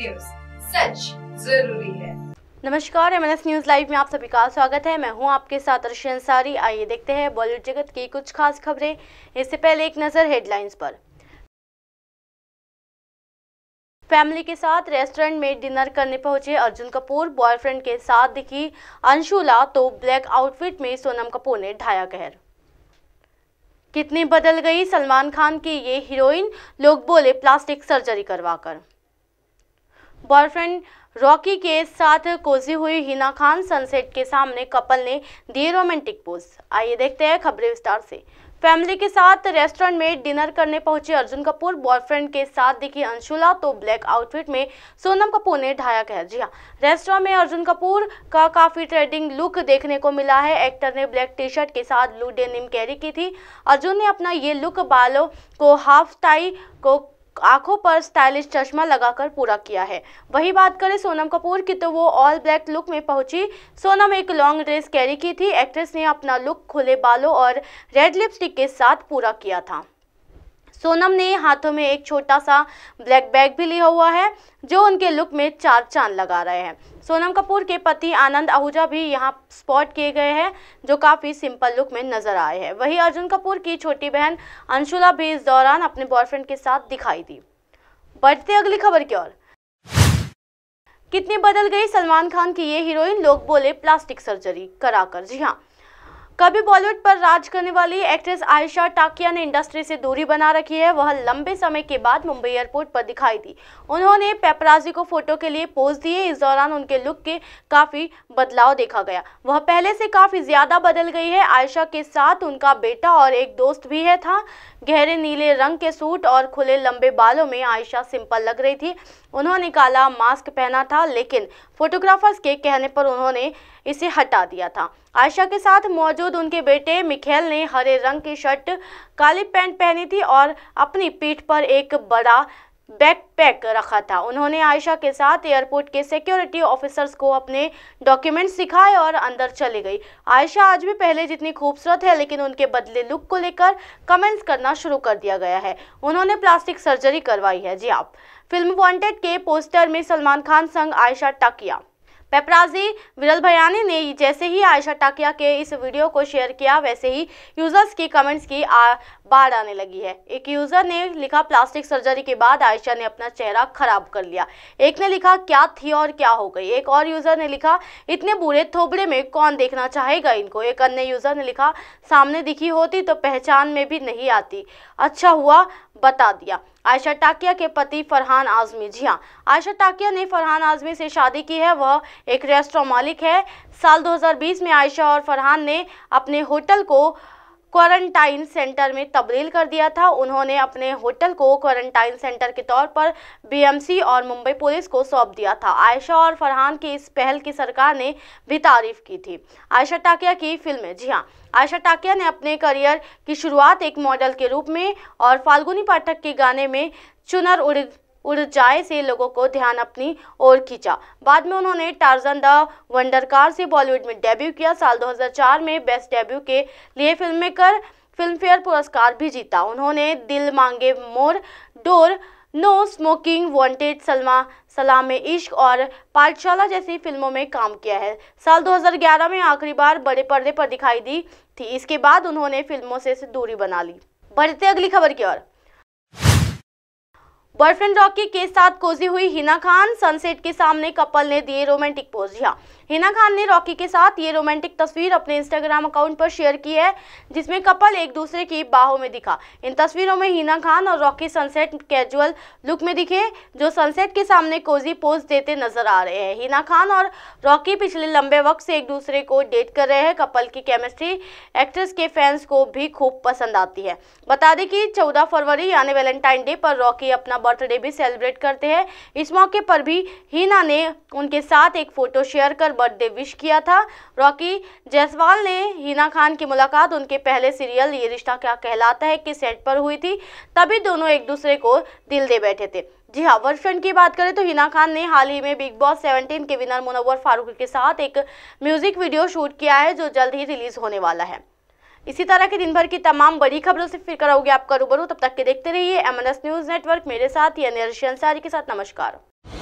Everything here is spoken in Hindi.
न्यूज सच जरूरी है नमस्कार एम न्यूज लाइव में आप सभी का स्वागत है मैं हूं आपके साथ अर्शी अंसारी आइए देखते हैं बॉलीवुड जगत की कुछ खास खबरें इससे पहले एक नजर हेडलाइंस पर फैमिली के साथ रेस्टोरेंट में डिनर करने पहुंचे अर्जुन कपूर बॉयफ्रेंड के साथ दिखी अंशुला तो ब्लैक आउटफिट में सोनम कपूर ने ढाया कहर कितनी बदल गई सलमान खान की ये हीरोइन लोग बोले प्लास्टिक सर्जरी करवाकर बॉयफ्रेंड रॉकी के साथ कोजी हुई हिना खान सनसेट के सामने कपल ने दिए रोमांटिक पोज आइए देखते हैं खबरें विस्तार से फैमिली के साथ रेस्टोरेंट में डिनर करने पहुंचे अर्जुन कपूर बॉयफ्रेंड के साथ दिखी अंशुला तो ब्लैक आउटफिट में सोनम कपूर ने ढाया कहर जी हाँ रेस्टोरेंट में अर्जुन कपूर का काफी ट्रेडिंग लुक देखने को मिला है एक्टर ने ब्लैक टी शर्ट के साथ ब्लू डेनिम कैरी की थी अर्जुन ने अपना ये लुक बालों को हाफ टाई को आंखों पर स्टाइलिश चश्मा लगाकर पूरा किया है वही बात करें सोनम कपूर की तो वो ऑल ब्लैक लुक में पहुंची सोनम एक लॉन्ग ड्रेस कैरी की थी एक्ट्रेस ने अपना लुक खुले बालों और रेड लिपस्टिक के साथ पूरा किया था सोनम ने हाथों में एक छोटा सा ब्लैक बैग भी लिया हुआ है जो उनके लुक में चार चांद लगा रहे हैं सोनम कपूर के पति आनंद आहूजा भी यहाँ स्पॉट किए गए हैं जो काफ़ी सिंपल लुक में नजर आए हैं वहीं अर्जुन कपूर की छोटी बहन अंशुला भी इस दौरान अपने बॉयफ्रेंड के साथ दिखाई दी बढ़ते अगली खबर की ओर कितनी बदल गई सलमान खान की ये हीरोइन लोग बोले प्लास्टिक सर्जरी कराकर जी हाँ कभी बॉलीवुड पर राज करने वाली एक्ट्रेस आयशा टाकिया ने इंडस्ट्री से दूरी बना रखी है वह लंबे समय के बाद मुंबई एयरपोर्ट पर दिखाई दी उन्होंने पेपराजी को फोटो के लिए पोज दिए इस दौरान उनके लुक के काफी बदलाव देखा गया वह पहले से काफी ज्यादा बदल गई है आयशा के साथ उनका बेटा और एक दोस्त भी है था गहरे नीले रंग के सूट और खुले लंबे बालों में आयशा सिंपल लग रही थी उन्होंने काला मास्क पहना था लेकिन फोटोग्राफर्स के कहने पर उन्होंने इसे हटा दिया था आयशा के साथ मौजूद उनके बेटे मिखेल ने हरे रंग की शर्ट काली पैंट पहनी थी और अपनी पीठ पर एक बड़ा बैकपैक रखा था उन्होंने आयशा के साथ एयरपोर्ट के सिक्योरिटी ऑफिसर्स को अपने डॉक्यूमेंट्स दिखाए और अंदर चली गई आयशा आज भी पहले जितनी खूबसूरत है लेकिन उनके बदले लुक को लेकर कमेंट्स करना शुरू कर दिया गया है उन्होंने प्लास्टिक सर्जरी करवाई है जी आप हाँ। फिल्म वॉन्टेड के पोस्टर में सलमान खान संग आयशा टकिया पेपराजी विरल भयानी ने जैसे ही आयशा टाकिया के इस वीडियो को शेयर किया वैसे ही यूजर्स की कमेंट्स की बाढ़ आने लगी है एक यूजर ने लिखा प्लास्टिक सर्जरी के बाद आयशा ने अपना चेहरा खराब कर लिया एक ने लिखा क्या थी और क्या हो गई एक और यूजर ने लिखा इतने बुरे थोबड़े में कौन देखना चाहेगा इनको एक अन्य यूजर ने लिखा सामने दिखी होती तो पहचान में भी नहीं आती अच्छा हुआ बता दिया आयशा टाकिया के पति फरहान आजमी जी हाँ आयशा टाकिया ने फरहान आजमी से शादी की है वह एक रेस्टोरेंट मालिक है साल 2020 में आयशा और फरहान ने अपने होटल को क्वारंटाइन सेंटर में तब्दील कर दिया था उन्होंने अपने होटल को क्वारंटाइन सेंटर के तौर पर बीएमसी और मुंबई पुलिस को सौंप दिया था आयशा और फरहान की इस पहल की सरकार ने भी तारीफ की थी आयशा टाकिया की फिल्में जी हाँ आयशा टाकिया ने अपने करियर की शुरुआत एक मॉडल के रूप में और फाल्गुनी पाठक के गाने में चुनर उड़ उलझाए से लोगों को ध्यान अपनी ओर खींचा बाद में उन्होंने टार्जन द वंडर कार से बॉलीवुड में डेब्यू किया साल 2004 में बेस्ट डेब्यू के लिए फिल्म मेकर फिल्मफेयर पुरस्कार भी जीता उन्होंने Dil Maange more Dor no smoking wanted सलमा सलाम इश्क और पाठशाला जैसी फिल्मों में काम किया है साल 2011 में आखिरी बार बड़े पर्दे पर दिखाई दी थी इसके बाद उन्होंने फिल्मों से दूरी बना ली बढ़ते अगली खबर की ओर बॉयफ्रेंड रॉकी के साथ कोजी हुई हिना खान सनसेट के सामने कपल ने दिए रोमांटिक पोज यहाँ हिना खान ने रॉकी के साथ ये रोमांटिक तस्वीर अपने इंस्टाग्राम अकाउंट पर शेयर की है जिसमें कपल एक दूसरे की बाहों में दिखा इन तस्वीरों में हिना खान और रॉकी सनसेट कैजुअल लुक में दिखे जो सनसेट के सामने कोजी पोज देते नजर आ रहे हैं हिना खान और रॉकी पिछले लंबे वक्त से एक दूसरे को डेट कर रहे हैं कपल की केमिस्ट्री एक्ट्रेस के फैंस को भी खूब पसंद आती है बता दें कि चौदह फरवरी यानी वैलेंटाइन डे पर रॉकी अपना बर्थडे भी सेलिब्रेट करते हैं इस मौके पर भी हिना ने उनके साथ एक फ़ोटो शेयर कर बर्थडे विश किया था रॉकी जायसवाल ने हिना खान की मुलाकात उनके पहले सीरियल ये रिश्ता क्या कहलाता है के सेट पर हुई थी तभी दोनों एक दूसरे को दिल दे बैठे थे जी हाँ फ्रेंड की बात करें तो हिना खान ने हाल ही में बिग बॉस 17 के विनर मुनवर फारूक के साथ एक म्यूजिक वीडियो शूट किया है जो जल्द ही रिलीज होने वाला है इसी तरह की दिन भर की तमाम बड़ी खबरों से फिर कराओगे आपका रूबरू तब तक के देखते रहिए एम न्यूज़ नेटवर्क मेरे साथ यानी अंसारी के साथ नमस्कार